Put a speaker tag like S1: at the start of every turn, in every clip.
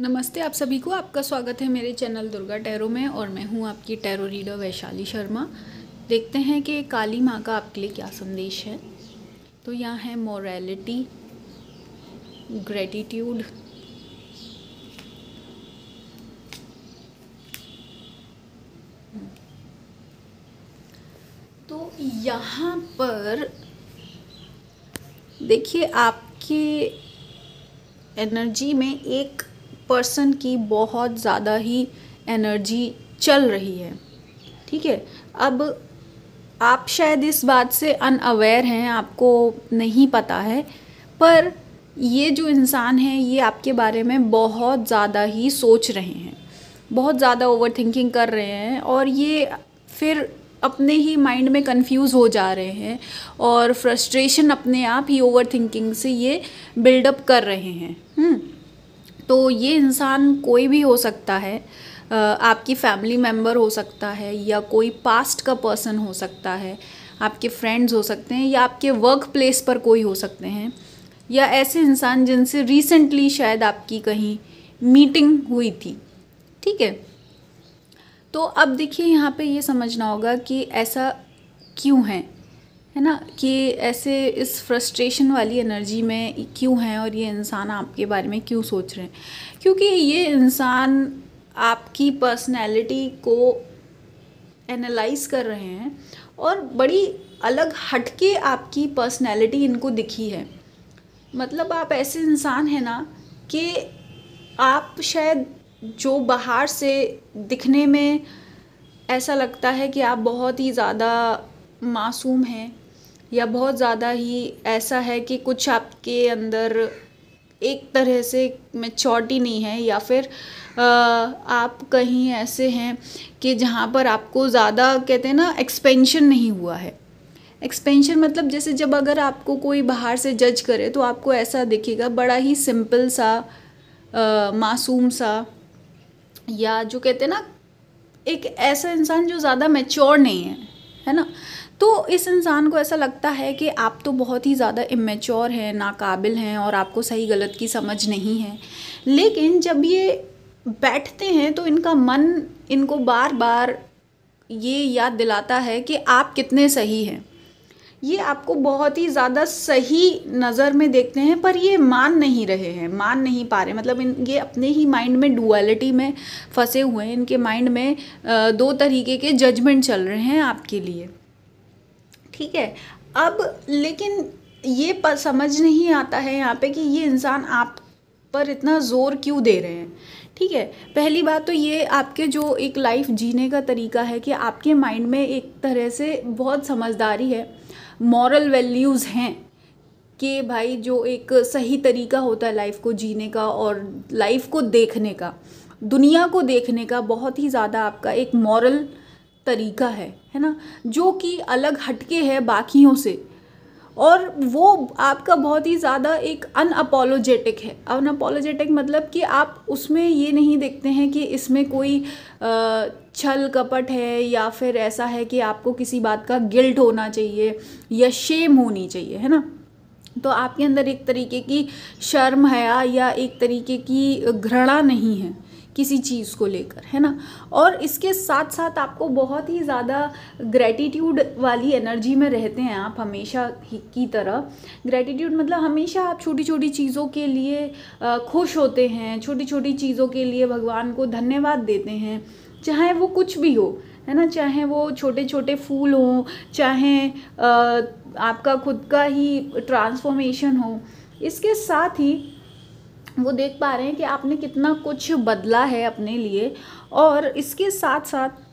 S1: नमस्ते आप सभी को आपका स्वागत है मेरे चैनल दुर्गा टैरो में और मैं हूं आपकी टैरो रीडर वैशाली शर्मा देखते हैं कि काली माँ का आपके लिए क्या संदेश है तो यहाँ है मोरालिटी ग्रेटिट्यूड तो यहाँ पर देखिए आपके एनर्जी में एक पर्सन की बहुत ज़्यादा ही एनर्जी चल रही है ठीक है अब आप शायद इस बात से अनअवेयर हैं आपको नहीं पता है पर ये जो इंसान है ये आपके बारे में बहुत ज़्यादा ही सोच रहे हैं बहुत ज़्यादा ओवर थिंकिंग कर रहे हैं और ये फिर अपने ही माइंड में कंफ्यूज हो जा रहे हैं और फ्रस्ट्रेशन अपने आप ही ओवर थिंकिंग से ये बिल्डअप कर रहे हैं हम्म? तो ये इंसान कोई भी हो सकता है आपकी फैमिली मेम्बर हो सकता है या कोई पास्ट का पर्सन हो सकता है आपके फ्रेंड्स हो सकते हैं या आपके वर्क प्लेस पर कोई हो सकते हैं या ऐसे इंसान जिनसे रिसेंटली शायद आपकी कहीं मीटिंग हुई थी ठीक है तो अब देखिए यहाँ पे ये समझना होगा कि ऐसा क्यों है है ना कि ऐसे इस फ्रस्ट्रेशन वाली एनर्जी में क्यों हैं और ये इंसान आपके बारे में क्यों सोच रहे हैं क्योंकि ये इंसान आपकी पर्सनैलिटी को एनालाइज कर रहे हैं और बड़ी अलग हटके आपकी पर्सनैलिटी इनको दिखी है मतलब आप ऐसे इंसान हैं ना कि आप शायद जो बाहर से दिखने में ऐसा लगता है कि आप बहुत ही ज़्यादा मासूम हैं या बहुत ज़्यादा ही ऐसा है कि कुछ आपके अंदर एक तरह से मैच्योरिटी नहीं है या फिर आप कहीं ऐसे हैं कि जहाँ पर आपको ज़्यादा कहते हैं ना एक्सपेंशन नहीं हुआ है एक्सपेंशन मतलब जैसे जब अगर आपको कोई बाहर से जज करे तो आपको ऐसा दिखेगा बड़ा ही सिंपल सा आ, मासूम सा या जो कहते हैं ना एक ऐसा इंसान जो ज़्यादा मेच्योर नहीं है है ना तो इस इंसान को ऐसा लगता है कि आप तो बहुत ही ज़्यादा इमेच्योर हैं नाकाबिल हैं और आपको सही गलत की समझ नहीं है लेकिन जब ये बैठते हैं तो इनका मन इनको बार बार ये याद दिलाता है कि आप कितने सही हैं ये आपको बहुत ही ज़्यादा सही नज़र में देखते हैं पर ये मान नहीं रहे हैं मान नहीं पा रहे मतलब इन ये अपने ही माइंड में डुअलिटी में फंसे हुए हैं इनके माइंड में दो तरीके के जजमेंट चल रहे हैं आपके लिए ठीक है अब लेकिन ये समझ नहीं आता है यहाँ पे कि ये इंसान आप पर इतना ज़ोर क्यों दे रहे हैं ठीक है पहली बात तो ये आपके जो एक लाइफ जीने का तरीका है कि आपके माइंड में एक तरह से बहुत समझदारी है मॉरल वैल्यूज़ हैं कि भाई जो एक सही तरीका होता है लाइफ को जीने का और लाइफ को देखने का दुनिया को देखने का बहुत ही ज़्यादा आपका एक मॉरल तरीका है है ना जो कि अलग हटके है बाकियों से और वो आपका बहुत ही ज़्यादा एक अनअपोलोजेटिक है अनअपोलोजेटिक मतलब कि आप उसमें ये नहीं देखते हैं कि इसमें कोई छल कपट है या फिर ऐसा है कि आपको किसी बात का गिल्ट होना चाहिए या शेम होनी चाहिए है ना तो आपके अंदर एक तरीके की शर्म है या एक तरीके की घृणा नहीं है किसी चीज़ को लेकर है ना और इसके साथ साथ आपको बहुत ही ज़्यादा ग्रेटिट्यूड वाली एनर्जी में रहते हैं आप हमेशा की तरह ग्रेटिट्यूड मतलब हमेशा आप छोटी छोटी चीज़ों के लिए खुश होते हैं छोटी छोटी चीज़ों के लिए भगवान को धन्यवाद देते हैं चाहे वो कुछ भी हो है ना चाहे वो छोटे छोटे फूल हों चाहे आपका खुद का ही ट्रांसफॉर्मेशन हो इसके साथ ही वो देख पा रहे हैं कि आपने कितना कुछ बदला है अपने लिए और इसके साथ साथ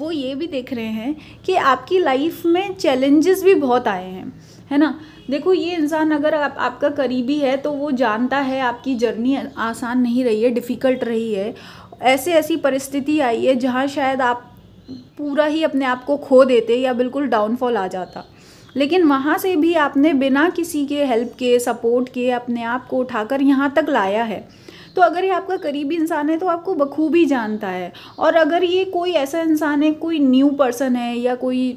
S1: वो ये भी देख रहे हैं कि आपकी लाइफ में चैलेंजेस भी बहुत आए हैं है ना देखो ये इंसान अगर आप आपका करीबी है तो वो जानता है आपकी जर्नी आसान नहीं रही है डिफ़िकल्ट रही है ऐसे ऐसी परिस्थिति आई है जहाँ शायद आप पूरा ही अपने आप को खो देते या बिल्कुल डाउनफॉल आ जाता लेकिन वहाँ से भी आपने बिना किसी के हेल्प के सपोर्ट के अपने आप को उठाकर यहाँ तक लाया है तो अगर ये आपका करीबी इंसान है तो आपको बखूबी जानता है और अगर ये कोई ऐसा इंसान है कोई न्यू पर्सन है या कोई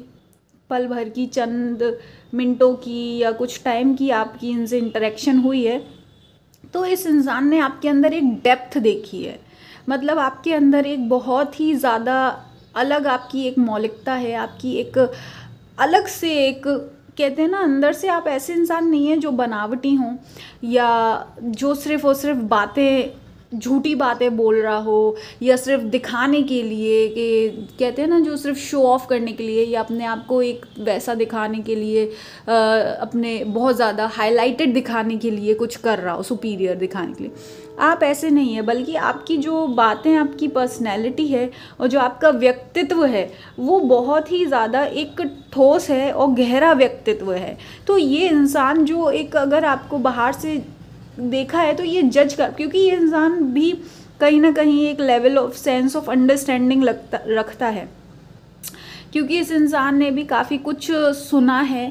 S1: पल भर की चंद मिनटों की या कुछ टाइम की आपकी इनसे इंटरेक्शन हुई है तो इस इंसान ने आपके अंदर एक डेप्थ देखी है मतलब आपके अंदर एक बहुत ही ज़्यादा अलग आपकी एक मौलिकता है आपकी एक अलग से एक कहते हैं ना अंदर से आप ऐसे इंसान नहीं हैं जो बनावटी हों या जो सिर्फ और सिर्फ बातें झूठी बातें बोल रहा हो या सिर्फ दिखाने के लिए कि कहते हैं ना जो सिर्फ शो ऑफ करने के लिए या अपने आप को एक वैसा दिखाने के लिए आ, अपने बहुत ज़्यादा हाईलाइटेड दिखाने के लिए कुछ कर रहा हो सुपीरियर दिखाने के लिए आप ऐसे नहीं है बल्कि आपकी जो बातें आपकी पर्सनैलिटी है और जो आपका व्यक्तित्व है वो बहुत ही ज़्यादा एक ठोस है और गहरा व्यक्तित्व है तो ये इंसान जो एक अगर आपको बाहर से देखा है तो ये जज कर क्योंकि ये इंसान भी कहीं ना कहीं एक level of sense of understanding लगता रखता है क्योंकि इस इंसान ने भी काफ़ी कुछ सुना है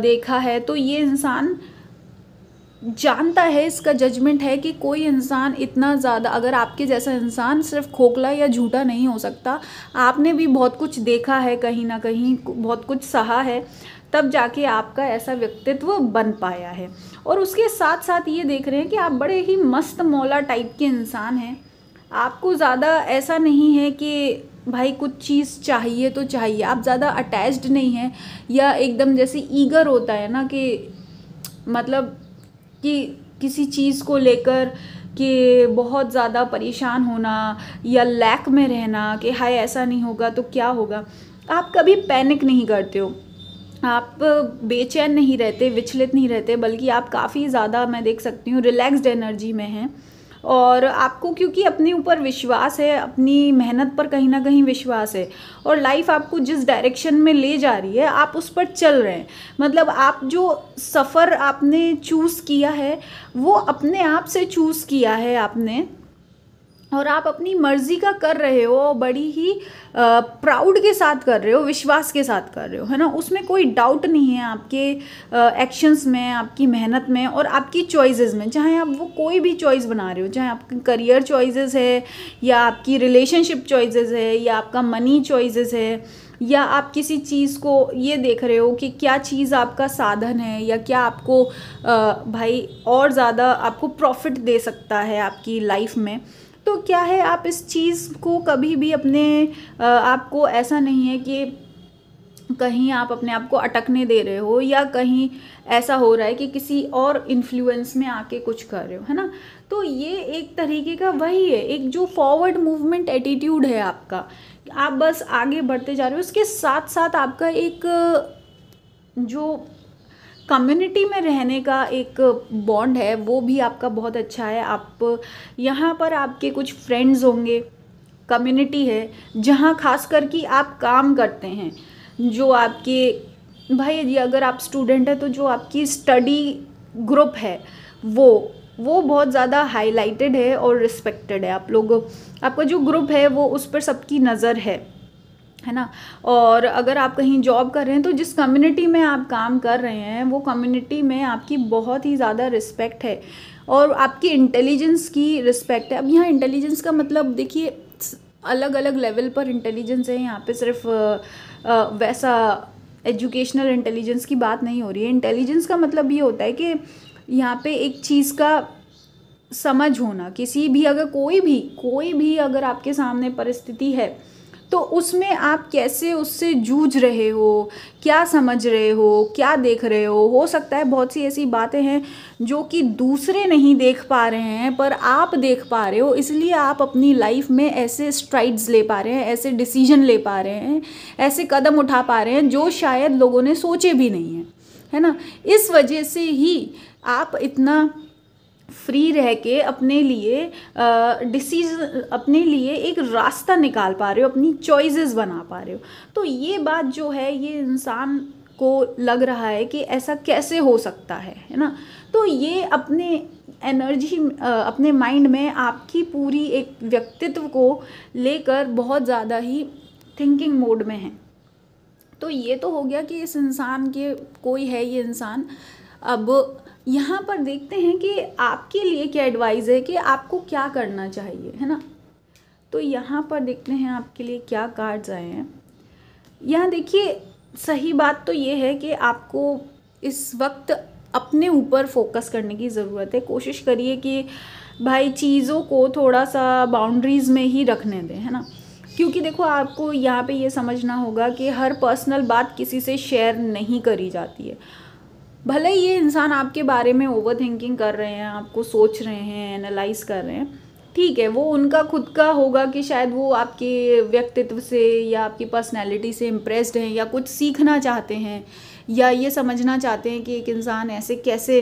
S1: देखा है तो ये इंसान जानता है इसका जजमेंट है कि कोई इंसान इतना ज़्यादा अगर आपके जैसा इंसान सिर्फ खोखला या झूठा नहीं हो सकता आपने भी बहुत कुछ देखा है कहीं ना कहीं बहुत कुछ सहा है तब जाके आपका ऐसा व्यक्तित्व बन पाया है और उसके साथ साथ ये देख रहे हैं कि आप बड़े ही मस्त मौला टाइप के इंसान हैं आपको ज़्यादा ऐसा नहीं है कि भाई कुछ चीज़ चाहिए तो चाहिए आप ज़्यादा अटैच्ड नहीं हैं या एकदम जैसे ईगर होता है ना कि मतलब कि किसी चीज़ को लेकर कि बहुत ज़्यादा परेशान होना या लैक में रहना कि हाय ऐसा नहीं होगा तो क्या होगा आप कभी पैनिक नहीं करते हो आप बेचैन नहीं रहते विचलित नहीं रहते बल्कि आप काफ़ी ज़्यादा मैं देख सकती हूँ रिलैक्सड एनर्जी में हैं और आपको क्योंकि अपने ऊपर विश्वास है अपनी मेहनत पर कहीं ना कहीं विश्वास है और लाइफ आपको जिस डायरेक्शन में ले जा रही है आप उस पर चल रहे हैं मतलब आप जो सफ़र आपने चूज़ किया है वो अपने आप से चूज़ किया है आपने और आप अपनी मर्ज़ी का कर रहे हो बड़ी ही प्राउड के साथ कर रहे हो विश्वास के साथ कर रहे हो है ना उसमें कोई डाउट नहीं है आपके एक्शंस में आपकी मेहनत में और आपकी चॉइसेस में चाहे आप वो कोई भी चॉइस बना रहे हो चाहे आपकी करियर चॉइसेस है या आपकी रिलेशनशिप चॉइसेस है या आपका मनी चॉइसेस है या आप किसी चीज़ को ये देख रहे हो कि क्या चीज़ आपका साधन है या क्या आपको भाई और ज़्यादा आपको प्रॉफिट दे सकता है आपकी लाइफ में तो क्या है आप इस चीज़ को कभी भी अपने आपको ऐसा नहीं है कि कहीं आप अपने आप को अटकने दे रहे हो या कहीं ऐसा हो रहा है कि किसी और इन्फ्लुएंस में आके कुछ कर रहे हो है ना तो ये एक तरीके का वही है एक जो फॉरवर्ड मूवमेंट एटीट्यूड है आपका आप बस आगे बढ़ते जा रहे हो उसके साथ साथ आपका एक जो कम्युनिटी में रहने का एक बॉन्ड है वो भी आपका बहुत अच्छा है आप यहाँ पर आपके कुछ फ्रेंड्स होंगे कम्युनिटी है जहाँ खास कर कि आप काम करते हैं जो आपके भाई जी अगर आप स्टूडेंट हैं तो जो आपकी स्टडी ग्रुप है वो वो बहुत ज़्यादा हाईलाइटेड है और रिस्पेक्टेड है आप लोग आपका जो ग्रुप है वो उस पर सबकी नज़र है है ना और अगर आप कहीं जॉब कर रहे हैं तो जिस कम्युनिटी में आप काम कर रहे हैं वो कम्युनिटी में आपकी बहुत ही ज़्यादा रिस्पेक्ट है और आपकी इंटेलिजेंस की रिस्पेक्ट है अब यहाँ इंटेलिजेंस का मतलब देखिए अलग अलग लेवल पर इंटेलिजेंस है यहाँ पे सिर्फ वैसा एजुकेशनल इंटेलिजेंस की बात नहीं हो रही है इंटेलिजेंस का मतलब ये होता है कि यहाँ पे एक चीज़ का समझ होना किसी भी अगर कोई भी कोई भी अगर आपके सामने परिस्थिति है तो उसमें आप कैसे उससे जूझ रहे हो क्या समझ रहे हो क्या देख रहे हो हो सकता है बहुत सी ऐसी बातें हैं जो कि दूसरे नहीं देख पा रहे हैं पर आप देख पा रहे हो इसलिए आप अपनी लाइफ में ऐसे स्ट्राइड्स ले पा रहे हैं ऐसे डिसीजन ले पा रहे हैं ऐसे कदम उठा पा रहे हैं जो शायद लोगों ने सोचे भी नहीं हैं है ना इस वजह से ही आप इतना फ्री रह के अपने लिए डिसीज अपने लिए एक रास्ता निकाल पा रहे हो अपनी चॉइसेस बना पा रहे हो तो ये बात जो है ये इंसान को लग रहा है कि ऐसा कैसे हो सकता है है ना तो ये अपने एनर्जी अपने माइंड में आपकी पूरी एक व्यक्तित्व को लेकर बहुत ज़्यादा ही थिंकिंग मोड में है तो ये तो हो गया कि इस इंसान के कोई है ये इंसान अब यहाँ पर देखते हैं कि आपके लिए क्या एडवाइज़ है कि आपको क्या करना चाहिए है ना तो यहाँ पर देखते हैं आपके लिए क्या कार्ड्स आए हैं यहाँ देखिए सही बात तो ये है कि आपको इस वक्त अपने ऊपर फोकस करने की ज़रूरत है कोशिश करिए कि भाई चीज़ों को थोड़ा सा बाउंड्रीज़ में ही रखने दें है ना क्योंकि देखो आपको यहाँ पे ये समझना होगा कि हर पर्सनल बात किसी से शेयर नहीं करी जाती है भले ही ये इंसान आपके बारे में ओवर थिंकिंग कर रहे हैं आपको सोच रहे हैं एनालाइज कर रहे हैं ठीक है वो उनका खुद का होगा कि शायद वो आपके व्यक्तित्व से या आपकी पर्सनैलिटी से इम्प्रेस्ड हैं या कुछ सीखना चाहते हैं या ये समझना चाहते हैं कि एक इंसान ऐसे कैसे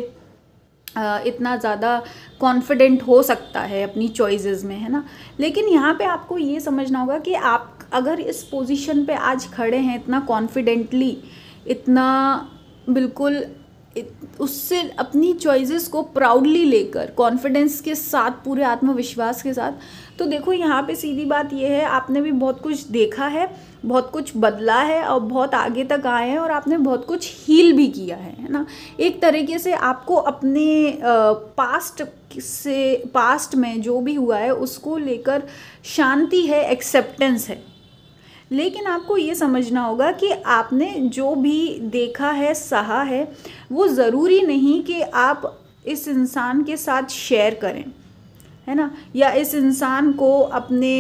S1: इतना ज़्यादा कॉन्फिडेंट हो सकता है अपनी चॉइसेस में है ना लेकिन यहाँ पे आपको ये समझना होगा कि आप अगर इस पोजीशन पे आज खड़े हैं इतना कॉन्फिडेंटली इतना बिल्कुल उससे अपनी चॉइसेस को प्राउडली लेकर कॉन्फिडेंस के साथ पूरे आत्मविश्वास के साथ तो देखो यहाँ पे सीधी बात यह है आपने भी बहुत कुछ देखा है बहुत कुछ बदला है और बहुत आगे तक आए हैं और आपने बहुत कुछ हील भी किया है है ना एक तरीके से आपको अपने पास्ट से पास्ट में जो भी हुआ है उसको लेकर शांति है एक्सेप्टेंस है लेकिन आपको ये समझना होगा कि आपने जो भी देखा है सहा है वो ज़रूरी नहीं कि आप इस इंसान के साथ शेयर करें है ना या इस इंसान को अपने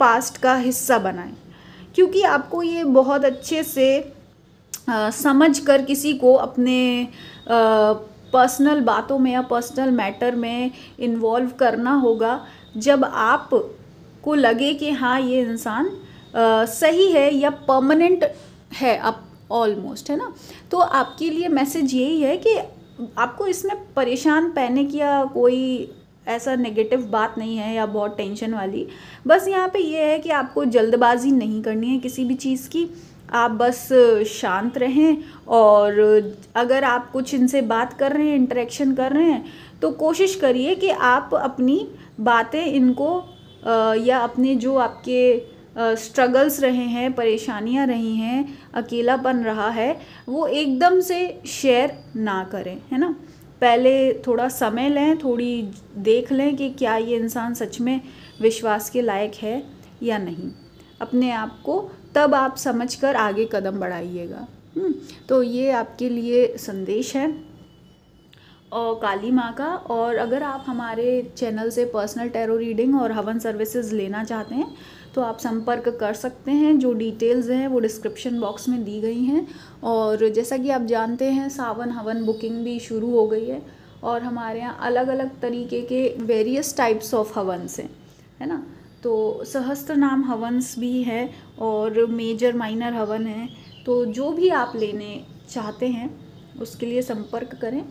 S1: पास्ट का हिस्सा बनाएं क्योंकि आपको ये बहुत अच्छे से आ, समझ कर किसी को अपने पर्सनल बातों में या पर्सनल मैटर में इन्वॉल्व करना होगा जब आप को लगे कि हाँ ये इंसान आ, सही है या परमानेंट है आप ऑलमोस्ट है ना तो आपके लिए मैसेज यही है कि आपको इसमें परेशान पहने की या कोई ऐसा नेगेटिव बात नहीं है या बहुत टेंशन वाली बस यहाँ पे ये है कि आपको जल्दबाजी नहीं करनी है किसी भी चीज़ की आप बस शांत रहें और अगर आप कुछ इनसे बात कर रहे हैं इंटरेक्शन कर रहे हैं तो कोशिश करिए कि आप अपनी बातें इनको या अपने जो आपके स्ट्रगल्स रहे हैं परेशानियां रही हैं अकेलापन रहा है वो एकदम से शेयर ना करें है ना पहले थोड़ा समय लें थोड़ी देख लें कि क्या ये इंसान सच में विश्वास के लायक है या नहीं अपने आप को तब आप समझ कर आगे कदम बढ़ाइएगा हम्म, तो ये आपके लिए संदेश है और काली माँ का और अगर आप हमारे चैनल से पर्सनल टैरो रीडिंग और हवन सर्विसेज लेना चाहते हैं तो आप संपर्क कर सकते हैं जो डिटेल्स हैं वो डिस्क्रिप्शन बॉक्स में दी गई हैं और जैसा कि आप जानते हैं सावन हवन बुकिंग भी शुरू हो गई है और हमारे यहाँ अलग अलग तरीके के वेरियस टाइप्स ऑफ हवनस हैं है ना तो सहस्त्र नाम हवनस भी है और मेजर माइनर हवन है तो जो भी आप लेने चाहते हैं उसके लिए संपर्क करें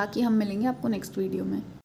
S1: बाकी हम मिलेंगे आपको नेक्स्ट वीडियो में